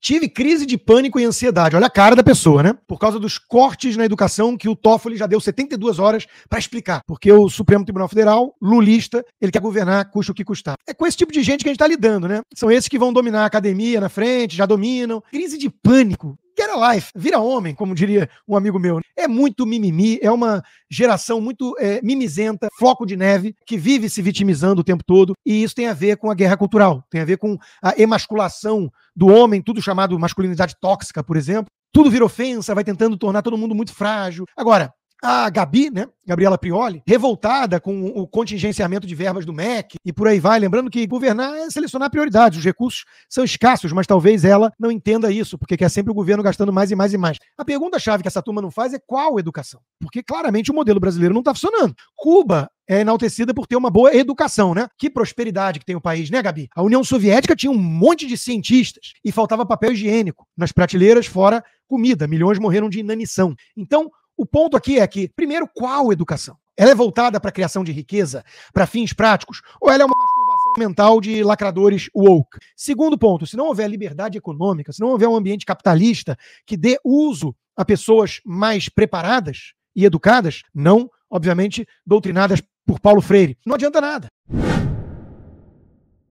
Tive crise de pânico e ansiedade. Olha a cara da pessoa, né? Por causa dos cortes na educação que o Toffoli já deu 72 horas para explicar. Porque o Supremo Tribunal Federal, lulista, ele quer governar, custa o que custar. É com esse tipo de gente que a gente está lidando, né? São esses que vão dominar a academia na frente, já dominam. Crise de pânico get a life, vira homem, como diria um amigo meu. É muito mimimi, é uma geração muito é, mimizenta, floco de neve, que vive se vitimizando o tempo todo, e isso tem a ver com a guerra cultural, tem a ver com a emasculação do homem, tudo chamado masculinidade tóxica, por exemplo. Tudo vira ofensa, vai tentando tornar todo mundo muito frágil. Agora, a Gabi, né, Gabriela Prioli, revoltada com o contingenciamento de verbas do MEC e por aí vai. Lembrando que governar é selecionar prioridades. Os recursos são escassos, mas talvez ela não entenda isso, porque quer sempre o governo gastando mais e mais e mais. A pergunta-chave que essa turma não faz é qual educação? Porque claramente o modelo brasileiro não está funcionando. Cuba é enaltecida por ter uma boa educação, né? Que prosperidade que tem o país, né, Gabi? A União Soviética tinha um monte de cientistas e faltava papel higiênico nas prateleiras, fora comida. Milhões morreram de inanição. Então, o ponto aqui é que, primeiro, qual educação? Ela é voltada para a criação de riqueza, para fins práticos, ou ela é uma masturbação mental de lacradores woke? Segundo ponto, se não houver liberdade econômica, se não houver um ambiente capitalista que dê uso a pessoas mais preparadas e educadas, não, obviamente, doutrinadas por Paulo Freire, não adianta nada.